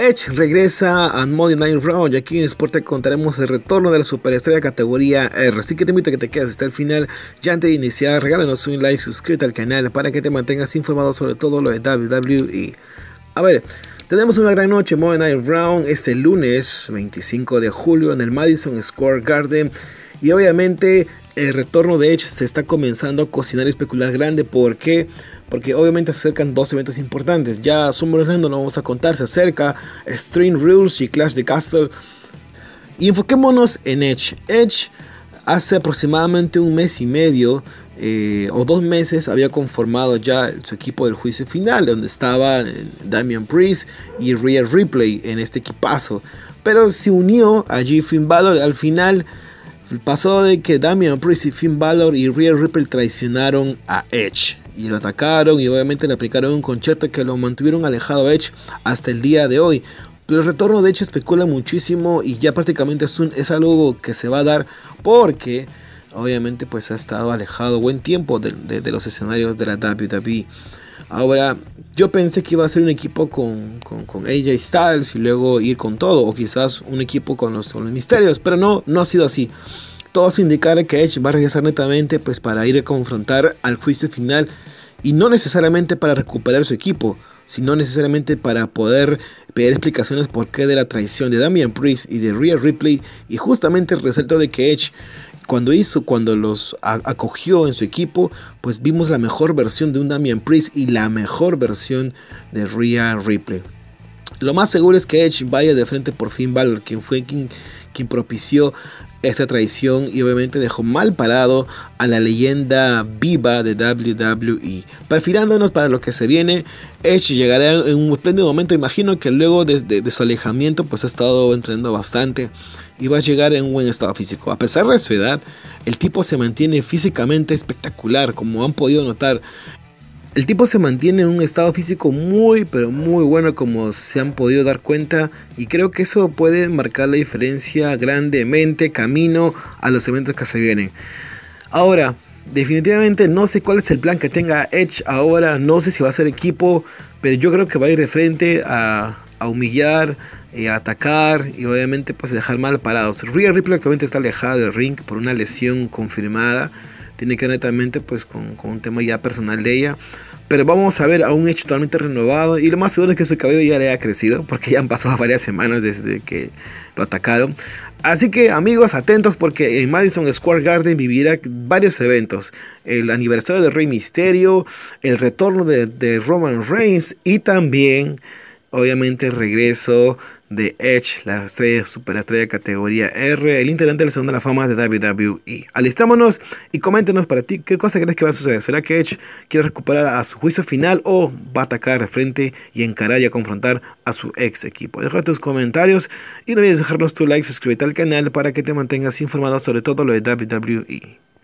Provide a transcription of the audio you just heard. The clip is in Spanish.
Edge regresa a Modern Night Round y aquí en Sport te contaremos el retorno de la superestrella categoría R. Así que te invito a que te quedes hasta el final. Ya antes de iniciar, regálanos un like, suscríbete al canal para que te mantengas informado sobre todo lo de WWE. A ver, tenemos una gran noche en Monday Night Raw este lunes 25 de julio en el Madison Square Garden. Y obviamente el retorno de Edge se está comenzando a cocinar y especular grande porque porque obviamente se acercan dos eventos importantes. Ya Summer, no lo vamos a contar, se acerca String Rules y Clash de Castle. Y enfoquémonos en Edge. Edge hace aproximadamente un mes y medio eh, o dos meses había conformado ya su equipo del juicio final, donde estaban eh, Damian Priest y Real Ripley en este equipazo. Pero se unió allí Finn Balor al final. Pasó de que Damian Priest y Finn Balor y Real Ripley traicionaron a Edge y lo atacaron y obviamente le aplicaron un concierto que lo mantuvieron alejado a Edge hasta el día de hoy. Pero el retorno de Edge especula muchísimo y ya prácticamente es, es algo que se va a dar porque obviamente pues ha estado alejado buen tiempo de, los escenarios de la WWE. Ahora, yo pensé que iba a ser un equipo con, con, AJ Styles y luego ir con todo, o quizás un equipo con los, con los misterios, pero no, no ha sido así. Todo se que Edge va a regresar netamente pues para ir a confrontar al juicio final y no necesariamente para recuperar su equipo, sino necesariamente para poder pedir explicaciones por qué de la traición de Damian Priest y de Rhea Ripley y justamente el resultado de que Edge cuando hizo, cuando los acogió en su equipo, pues vimos la mejor versión de un Damian Priest y la mejor versión de Rhea Ripley. Lo más seguro es que Edge vaya de frente por Finn Balor, quien fue quien quien propició esa traición y obviamente dejó mal parado a la leyenda viva de WWE. Perfilándonos para lo que se viene, Edge llegará en un espléndido momento, imagino que luego de, de, su alejamiento pues ha estado entrenando bastante y va a llegar en un buen estado físico. A pesar de su edad, el tipo se mantiene físicamente espectacular, como han podido notar el tipo se mantiene en un estado físico muy pero muy bueno como se han podido dar cuenta y creo que eso puede marcar la diferencia grandemente camino a los eventos que se vienen. Ahora, definitivamente no sé cuál es el plan que tenga Edge ahora, no sé si va a ser equipo, pero yo creo que va a ir de frente a, humillar, eh, a atacar y obviamente pues dejar mal parados. Rhea Ripley actualmente está alejado del ring por una lesión confirmada tiene que netamente pues con, un tema ya personal de ella. Pero vamos a ver a un hecho totalmente renovado y lo más seguro es que su cabello ya le ha crecido porque ya han pasado varias semanas desde que lo atacaron. Así que amigos, atentos porque en Madison Square Garden vivirá varios eventos. El aniversario de Rey Misterio, el retorno de Roman Reigns y también... Obviamente regreso de Edge, la estrella superestrella categoría R, el integrante del segundo de la Fama de WWE. Alistámonos y coméntenos para ti qué cosa crees que va a suceder. ¿Será que Edge quiere recuperar a su juicio final o va a atacar de frente y encarar y a confrontar a su ex equipo? Deja tus comentarios y no olvides dejarnos tu like, suscríbete al canal para que te mantengas informado sobre todo lo de WWE.